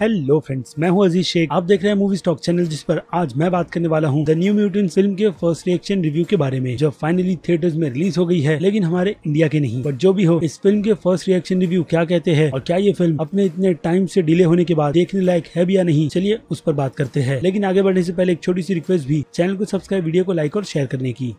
hello friends मैं हूं अजीज शेख आप देख रहे हैं मूवी स्टॉक चैनल जिस पर आज मैं बात करने वाला हूं द न्यू म्यूटेंट फिल्म के फर्स्ट रिएक्शन रिव्यू के बारे में जो फाइनली थिएटर्स में रिलीज हो गई है लेकिन हमारे इंडिया के नहीं बट जो भी हो इस फिल्म के फर्स्ट रिएक्शन रिव्यू क्या कहते हैं और क्या ये फिल्म अपने इतने टाइम से डिले होने के बाद देखने लायक है भी या नहीं चलिए उस पर बात करते हैं लेकिन आगे बढ़ने से पहले एक छोटी सी रिक्वेस्ट भी चैनल को सब्सक्राइब वीडियो को लाइक और शेयर करने की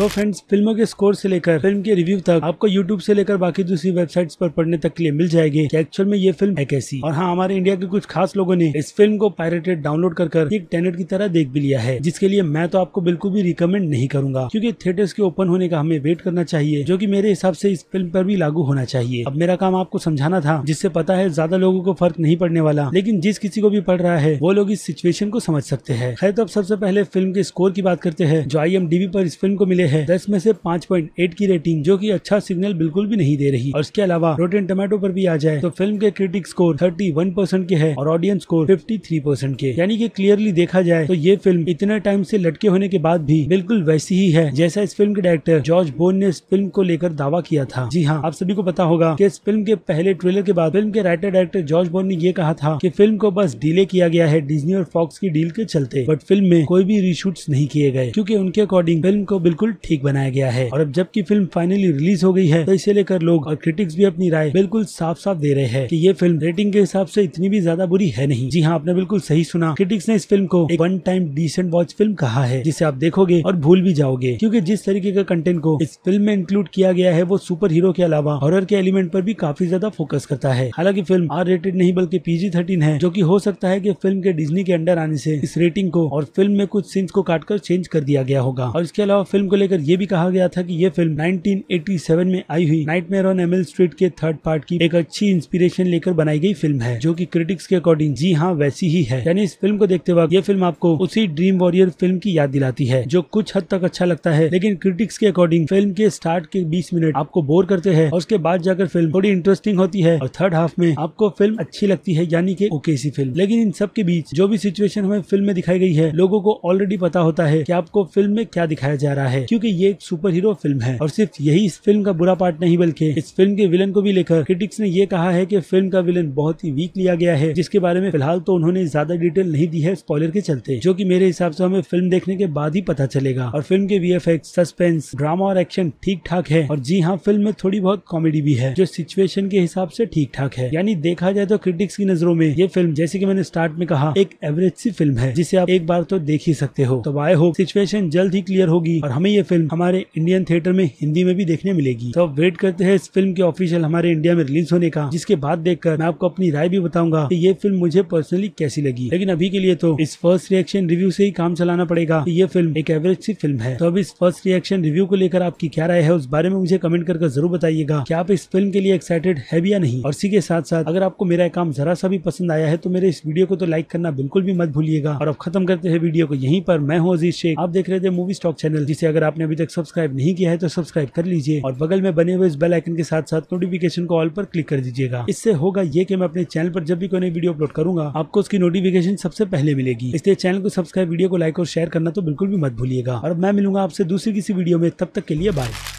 तो फ्रेंड्स फिल्मों के स्कोर से लेकर फिल्म के रिव्यू तक आपको यूट्यूब से लेकर बाकी दूसरी वेबसाइट्स पर पढ़ने तक के लिए मिल जाएगी कि एक्चुअल में ये फिल्म है कैसी और हाँ हमारे इंडिया के कुछ खास लोगों ने इस फिल्म को पायरेटेड डाउनलोड कर कर एक टेनेट की तरह देख भी लिया है जिसके लिए मैं तो आपको बिल्कुल भी रिकमेंड नहीं करूंगा क्यूँकी थिएटर्स के ओपन होने का हमें वेट करना चाहिए जो की मेरे हिसाब से इस फिल्म पर भी लागू होना चाहिए अब मेरा काम आपको समझाना था जिससे पता है ज्यादा लोगों को फर्क नहीं पड़ने वाला लेकिन जिस किसी को भी पढ़ रहा है वो लोग इस सिचुएशन को समझ सकते हैं खैर तो अब सबसे पहले फिल्म के स्कोर की बात करते हैं जो आई पर इस फिल्म को मिले है दस में से पाँच पॉइंट एट की रेटिंग जो कि अच्छा सिग्नल बिल्कुल भी नहीं दे रही और इसके अलावा रोटेन टोमेटो पर भी आ जाए तो फिल्म के critic score thirty one percent के है और audience score fifty three percent के यानी कि क्लियरली देखा जाए तो ये फिल्म इतने टाइम से लटके होने के बाद भी बिल्कुल वैसी ही है जैसा इस फिल्म के डायरेक्टर जॉर्ज बोन ने इस फिल्म को लेकर दावा किया था जी हाँ आप सभी को पता होगा की इस फिल्म के पहले ट्रेलर के बाद फिल्म के राइटर डायरेक्टर जॉर्ज बोन ने ये कहा था की फिल्म को बस डिले किया गया है डिजनी और फॉक्स की डील के चलते बट फिल्म में कोई भी रीशूट नहीं किए गए क्यूँकी उनके अकॉर्डिंग फिल्म को बिल्कुल बिल्कुल ठीक बनाया गया है और अब जबकि फिल्म फाइनली रिलीज हो गई है तो इसे लेकर लोग और क्रिटिक्स भी अपनी राय बिल्कुल साफ साफ दे रहे हैं कि ये फिल्म रेटिंग के हिसाब से इतनी भी ज्यादा बुरी है नहीं जी हाँ आपने बिल्कुल सही सुना क्रिटिक्स ने इस फिल्म को एक one time decent watch film कहा है जिसे आप देखोगे और भूल भी जाओगे क्यूँकी जिस तरीके का कंटेंट को इस फिल्म में इंक्लूड किया गया है वो सुपर हीरो के अलावा हॉरर के एलिमेंट पर भी काफी ज्यादा फोकस करता है हालांकि फिल्म आर रेटेड नहीं बल्कि पीजी थर्टीन है जो की हो सकता है की फिल्म के डिजनी के अंडर आने से इस रेटिंग को और फिल्म में कुछ सीन्स को काटकर चेंज कर दिया गया होगा और इसके अलावा फिल्म को लेकर यह भी कहा गया था कि यह फिल्म 1987 में आई हुई नाइटमेयर ऑन एमिल स्ट्रीट के थर्ड पार्ट की एक अच्छी इंस्पिरेशन लेकर बनाई गई फिल्म है जो की क्रिटिक्स के अकॉर्डिंग जी हाँ वैसी ही है यानी इस फिल्म को देखते वक्त यह फिल्म आपको उसी ड्रीम वॉरियर फिल्म की याद दिलाती है जो कुछ हद तक अच्छा लगता है लेकिन क्रिटिक्स के अकॉर्डिंग फिल्म के स्टार्ट के बीस मिनट आपको बोर करते हैं उसके बाद जाकर फिल्म थोड़ी इंटरेस्टिंग होती है और थर्ड हाफ में आपको फिल्म अच्छी लगती है यानी कि ओके सी फिल्म लेकिन इन सब के बीच जो भी सिचुएशन हमें फिल्म में दिखाई गई है लोगों को ऑलरेडी पता होता है कि आपको फिल्म में क्या दिखाया जा रहा है क्योंकि ये एक सुपर हीरो फिल्म है और सिर्फ यही इस फिल्म का बुरा पार्ट नहीं बल्कि इस फिल्म के विलन को भी लेकर क्रिटिक्स ने ये कहा है की फिल्म का विलन बहुत ही वीक लिया गया है जिसके बारे में फिलहाल तो उन्होंने ज्यादा डिटेल नहीं दी है स्पॉयलर के चलते जो की मेरे हिसाब से हमें फिल्म देखने के बाद ही पता चलेगा और फिल्म के वी सस्पेंस ड्रामा और एक्शन ठीक ठाक है और जी हाँ फिल्म में थोड़ी बहुत कॉमेडी भी है जो सिचुएशन के हिसाब से ठीक ठाक है यानी देखा जाए तो क्रिटिक्स की नजरों में ये फिल्म जैसे कि मैंने स्टार्ट में कहा एक एवरेज सी फिल्म है जिसे आप एक बार तो देख ही सकते हो तो आई होप सिचुएशन जल्द ही क्लियर होगी और हमें ये ये फिल्म हमारे इंडियन थिएटर में हिंदी में भी देखने मिलेगी तो वेट करते हैं इस फिल्म के ऑफिशियल हमारे इंडिया में रिलीज होने का जिसके बाद देखकर मैं आपको अपनी राय भी बताऊंगा कि ये फिल्म मुझे पर्सनली कैसी लगी लेकिन अभी के लिए तो इस फर्स्ट रिएक्शन रिव्यू से ही काम चलाना पड़ेगा ये फिल्म एक एवरेज सी फिल्म है तो अब इस फर्स्ट रिएक्शन रिव्यू को लेकर आपकी क्या राय है उस बारे में मुझे कमेंट करके जरूर बताइएगा की आप इस फिल्म के लिए एक्साइटेड है भी या नहीं और इसी के साथ साथ अगर आपको मेरा काम जरा सा भी पसंद आया है तो मेरे इस वीडियो को तो लाइक करना बिल्कुल भी मत भूलिएगा और अब खत्म करते हैं वीडियो को यहीं पर मैं हूँ अजीत शेख आप देख रहे थे मूवी स्टॉक चैनल जिसे अगर आप आपने अभी तक सब्सक्राइब नहीं किया है तो सब्सक्राइब कर लीजिए और बगल में बने हुए इस बेल आइकन के साथ साथ नोटिफिकेशन को ऑल पर क्लिक कर दीजिएगा इससे होगा ये कि मैं अपने चैनल पर जब भी कोई नई वीडियो अपलोड करूंगा आपको उसकी नोटिफिकेशन सबसे पहले मिलेगी इसलिए चैनल को सब्सक्राइब वीडियो को लाइक और शेयर करना तो बिल्कुल भी मत भूलिएगा और मैं मिलूंगा आपसे दूसरी किसी वीडियो में तब तक के लिए बाय